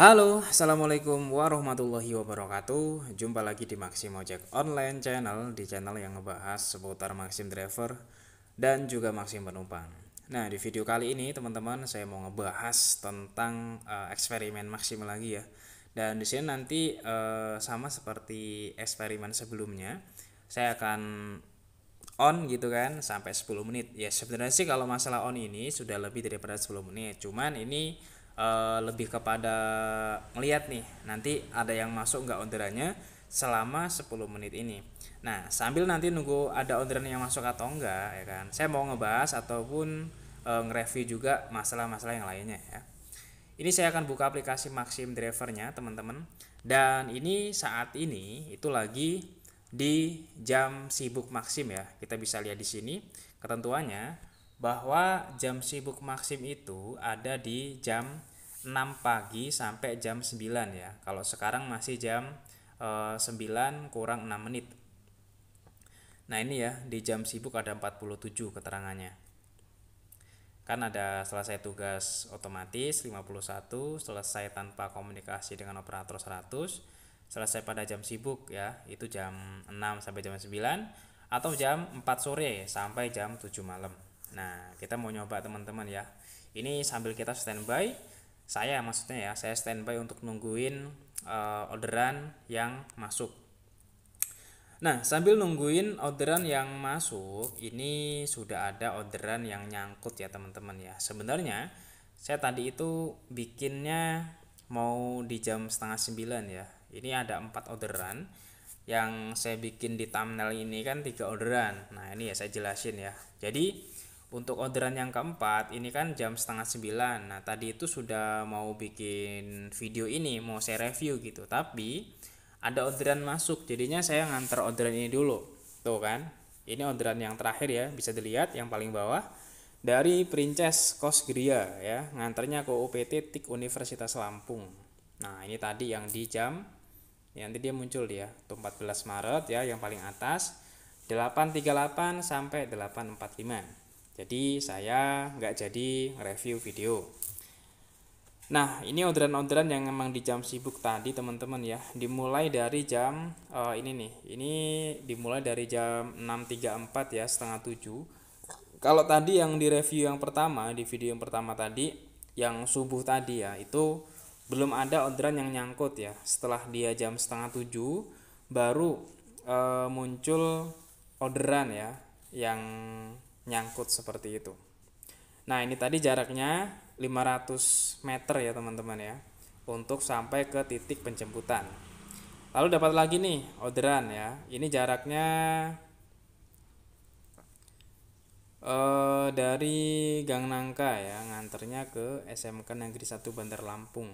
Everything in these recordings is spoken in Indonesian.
Halo, Assalamualaikum warahmatullahi wabarakatuh Jumpa lagi di Maxim Ojek Online Channel Di channel yang ngebahas seputar Maxim Driver Dan juga Maxim Penumpang Nah, di video kali ini teman-teman Saya mau ngebahas tentang uh, eksperimen Maxim lagi ya Dan di sini nanti uh, sama seperti eksperimen sebelumnya Saya akan on gitu kan sampai 10 menit Ya sebenarnya sih kalau masalah on ini sudah lebih daripada 10 menit Cuman ini uh, lebih kepada ngelihat nih nanti ada yang masuk nggak orderannya selama 10 menit ini. Nah, sambil nanti nunggu ada orderan yang masuk atau enggak ya kan. Saya mau ngebahas ataupun e, nge-review juga masalah-masalah yang lainnya ya. Ini saya akan buka aplikasi Maxim Drivernya, teman-teman. Dan ini saat ini itu lagi di jam sibuk Maxim ya. Kita bisa lihat di sini ketentuannya bahwa jam sibuk Maxim itu ada di jam 6 pagi sampai jam 9 ya. Kalau sekarang masih jam e, eh, 9 kurang 6 menit. Nah, ini ya di jam sibuk ada 47 keterangannya. Kan ada selesai tugas otomatis 51, selesai tanpa komunikasi dengan operator 100, selesai pada jam sibuk ya itu jam 6 sampai jam 9 atau jam 4 sore sampai jam 7 malam nah kita mau nyoba teman-teman ya ini sambil kita standby saya maksudnya ya saya standby untuk nungguin uh, orderan yang masuk nah sambil nungguin orderan yang masuk ini sudah ada orderan yang nyangkut ya teman-teman ya sebenarnya saya tadi itu bikinnya mau di jam setengah sembilan ya ini ada empat orderan yang saya bikin di thumbnail ini kan tiga orderan nah ini ya saya jelasin ya jadi untuk orderan yang keempat, ini kan jam setengah sembilan. Nah, tadi itu sudah mau bikin video ini, mau saya review gitu. Tapi ada orderan masuk, jadinya saya nganter orderan ini dulu. Tuh kan, ini orderan yang terakhir ya, bisa dilihat yang paling bawah. Dari Princess Kosgria ya, nganternya ke UPT TIK Universitas Lampung. Nah, ini tadi yang di jam, ya, nanti dia muncul dia, tuh 14 Maret ya, yang paling atas. 838 sampai 845. Jadi saya nggak jadi review video. Nah, ini orderan-orderan yang memang di jam sibuk tadi teman-teman ya. Dimulai dari jam uh, ini nih. Ini dimulai dari jam 6.34 ya, setengah 7. Kalau tadi yang di review yang pertama, di video yang pertama tadi, yang subuh tadi ya, itu belum ada orderan yang nyangkut ya. Setelah dia jam setengah 7 baru uh, muncul orderan ya yang nyangkut seperti itu. Nah, ini tadi jaraknya 500 meter ya teman-teman ya untuk sampai ke titik penjemputan. Lalu dapat lagi nih orderan ya. Ini jaraknya eh, dari Gang Nangka ya, nganternya ke SMK Negeri 1 Bandar Lampung.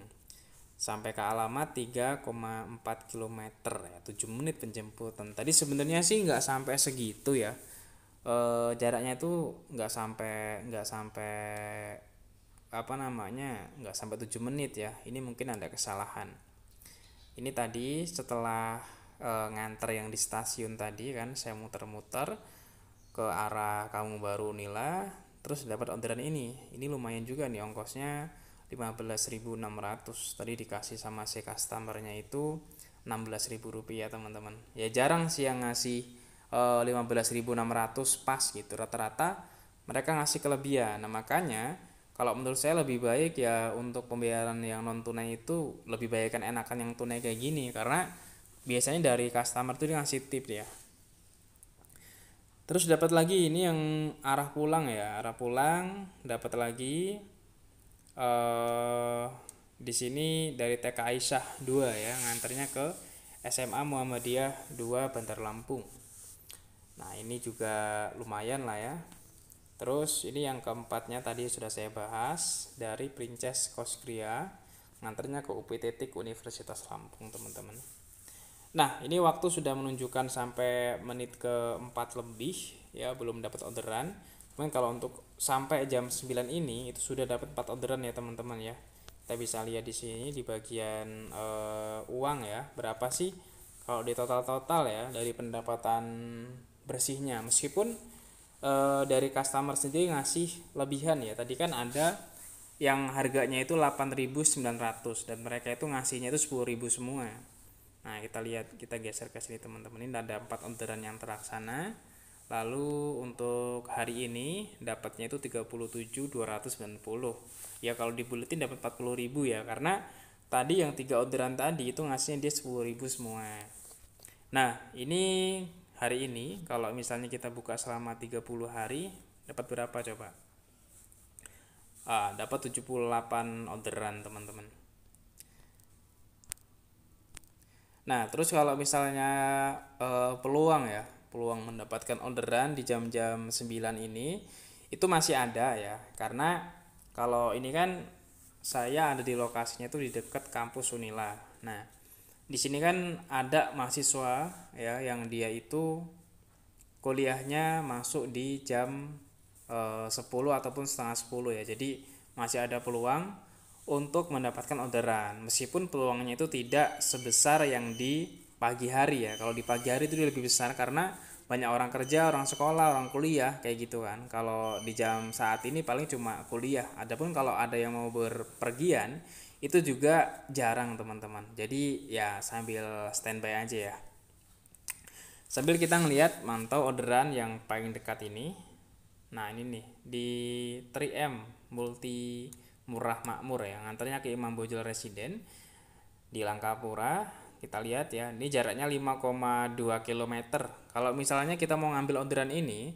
Sampai ke alamat 3,4 km ya, 7 menit penjemputan. Tadi sebenarnya sih nggak sampai segitu ya uh, jaraknya itu nggak sampai nggak sampai apa namanya nggak sampai tujuh menit ya ini mungkin ada kesalahan ini tadi setelah e, nganter yang di stasiun tadi kan saya muter-muter ke arah kamu baru Nila terus dapat orderan ini ini lumayan juga nih ongkosnya 15.600 tadi dikasih sama si customernya itu 16.000 rupiah teman-teman ya jarang sih yang ngasih 15.600 eh, pas gitu rata-rata mereka ngasih kelebihan nah makanya kalau menurut saya lebih baik ya untuk pembayaran yang non tunai itu lebih baik kan enakan yang tunai kayak gini karena biasanya dari customer tuh dia ngasih tip ya terus dapat lagi ini yang arah pulang ya arah pulang dapat lagi eh di sini dari TK Aisyah 2 ya nganternya ke SMA Muhammadiyah 2 Bantar Lampung Nah, ini juga lumayan lah ya. Terus ini yang keempatnya tadi sudah saya bahas dari Princess koskria nganternya ke UPTT ke Universitas Lampung, teman-teman. Nah, ini waktu sudah menunjukkan sampai menit ke-4 lebih ya, belum dapat orderan. Cuman kalau untuk sampai jam 9 ini itu sudah dapat 4 orderan ya, teman-teman ya. Kita bisa lihat di sini di bagian uh, uang ya, berapa sih kalau di total-total ya dari pendapatan bersihnya meskipun e, dari customer sendiri ngasih lebihan ya tadi kan ada yang harganya itu 8.900 dan mereka itu ngasihnya itu 10.000 semua nah kita lihat kita geser ke sini teman-teman ini ada empat orderan yang terlaksana lalu untuk hari ini dapatnya itu 37.290 ya kalau dibuletin dapat 40.000 ya karena tadi yang tiga orderan tadi itu ngasihnya dia 10.000 semua nah ini hari ini kalau misalnya kita buka selama 30 hari dapat berapa coba ah, dapat 78 orderan teman-teman nah terus kalau misalnya eh, peluang ya peluang mendapatkan orderan di jam-jam 9 ini itu masih ada ya karena kalau ini kan saya ada di lokasinya itu di dekat kampus Unila nah di sini kan ada mahasiswa ya yang dia itu kuliahnya masuk di jam e, eh, 10 ataupun setengah 10 ya. Jadi masih ada peluang untuk mendapatkan orderan meskipun peluangnya itu tidak sebesar yang di pagi hari ya. Kalau di pagi hari itu lebih besar karena banyak orang kerja, orang sekolah, orang kuliah kayak gitu kan. Kalau di jam saat ini paling cuma kuliah. Adapun kalau ada yang mau berpergian itu juga jarang teman-teman jadi ya sambil standby aja ya sambil kita ngelihat mantau orderan yang paling dekat ini nah ini nih di 3M multi murah makmur ya ngantarnya ke Imam Bojol Residen di Langkapura kita lihat ya ini jaraknya 5,2 km kalau misalnya kita mau ngambil orderan ini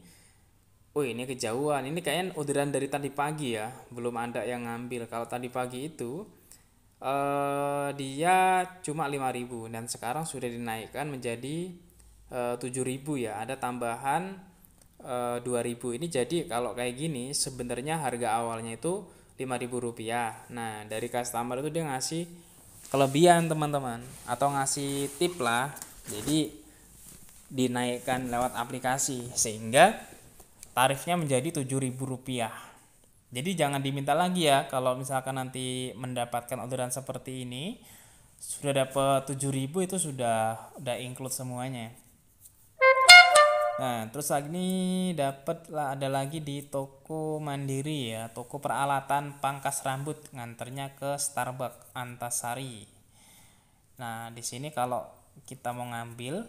Oh ini kejauhan ini kayaknya orderan dari tadi pagi ya belum ada yang ngambil kalau tadi pagi itu Eh, dia cuma 5000 dan sekarang sudah dinaikkan menjadi eh, uh, 7000 ya. Ada tambahan uh, eh, 2000. Ini jadi kalau kayak gini sebenarnya harga awalnya itu 5000 rupiah. Nah, dari customer itu dia ngasih kelebihan teman-teman atau ngasih tip lah. Jadi dinaikkan lewat aplikasi sehingga tarifnya menjadi 7000 rupiah. Jadi jangan diminta lagi ya kalau misalkan nanti mendapatkan orderan seperti ini sudah dapat 7000 itu sudah udah include semuanya. Nah, terus lagi ini dapat lah ada lagi di toko Mandiri ya, toko peralatan pangkas rambut nganternya ke Starbucks Antasari. Nah, di sini kalau kita mau ngambil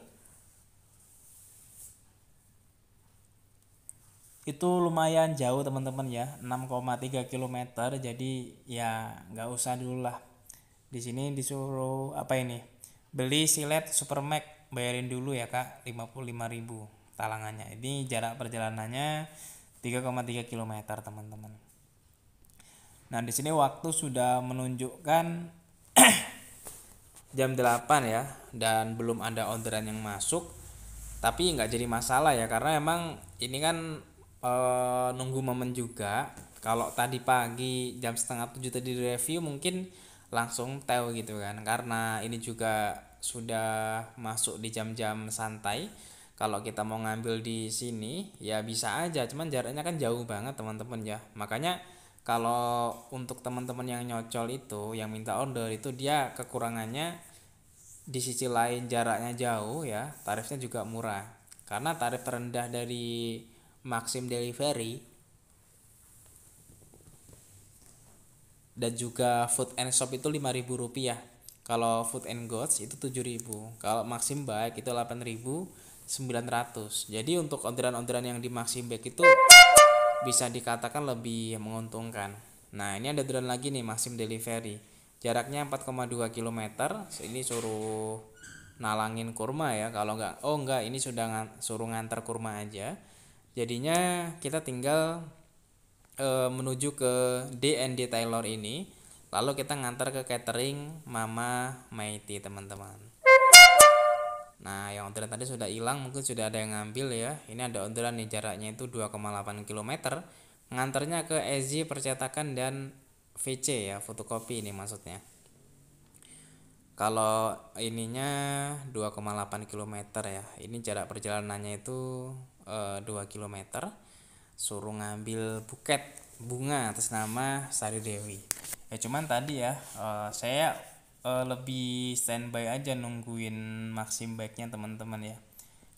itu lumayan jauh teman-teman ya 6,3 km jadi ya nggak usah dulu lah di sini disuruh apa ini beli silet supermax bayarin dulu ya kak ribu talangannya ini jarak perjalanannya 3,3 km teman-teman nah di sini waktu sudah menunjukkan jam 8 ya dan belum ada orderan yang masuk tapi nggak jadi masalah ya karena emang ini kan uh, nunggu momen juga kalau tadi pagi jam setengah tujuh tadi review mungkin langsung tel gitu kan karena ini juga sudah masuk di jam-jam santai kalau kita mau ngambil di sini ya bisa aja cuman jaraknya kan jauh banget teman-teman ya makanya kalau untuk teman-teman yang nyocol itu yang minta order itu dia kekurangannya di sisi lain jaraknya jauh ya tarifnya juga murah karena tarif terendah dari Maxim Delivery dan juga Food and Shop itu 5000 rupiah kalau Food and Goods itu 7000 kalau Maxim Bag itu ratus. jadi untuk orderan-orderan yang di Maxim Bag itu bisa dikatakan lebih menguntungkan nah ini ada orderan lagi nih Maxim Delivery jaraknya 4,2 km ini suruh nalangin kurma ya kalau enggak oh enggak ini sudah suruh ngantar kurma aja jadinya kita tinggal e, menuju ke D&D Taylor ini lalu kita ngantar ke catering Mama Mighty teman-teman nah yang orderan tadi sudah hilang mungkin sudah ada yang ngambil ya ini ada orderan nih jaraknya itu 2,8 km ngantarnya ke EZ percetakan dan VC ya fotokopi ini maksudnya kalau ininya 2,8 km ya ini jarak perjalanannya itu e, 2 km suruh ngambil buket bunga atas nama Sari Dewi ya cuman tadi ya e, saya e, lebih standby aja nungguin maksim baiknya teman-teman ya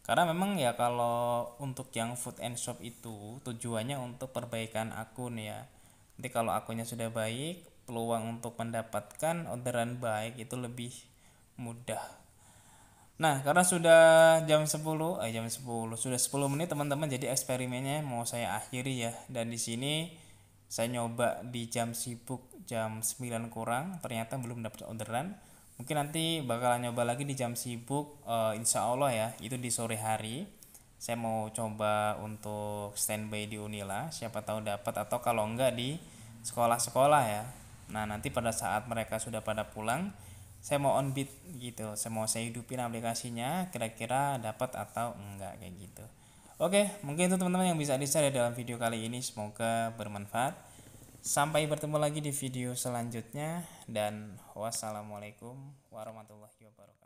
karena memang ya kalau untuk yang food and shop itu tujuannya untuk perbaikan akun ya nanti kalau akunnya sudah baik peluang untuk mendapatkan orderan baik itu lebih mudah Nah, karena sudah jam 10, eh jam 10, sudah 10 menit teman-teman, jadi eksperimennya mau saya akhiri ya. Dan di sini saya nyoba di jam sibuk jam 9 kurang, ternyata belum dapat orderan. Mungkin nanti bakalan nyoba lagi di jam sibuk, uh, insya Allah ya, itu di sore hari. Saya mau coba untuk standby di Unila, siapa tahu dapat atau kalau enggak di sekolah-sekolah ya. Nah, nanti pada saat mereka sudah pada pulang, saya mau on beat gitu saya mau saya hidupin aplikasinya kira-kira dapat atau enggak kayak gitu Oke, mungkin itu teman-teman yang bisa di-share ya dalam video kali ini. Semoga bermanfaat. Sampai bertemu lagi di video selanjutnya dan wassalamualaikum warahmatullahi wabarakatuh.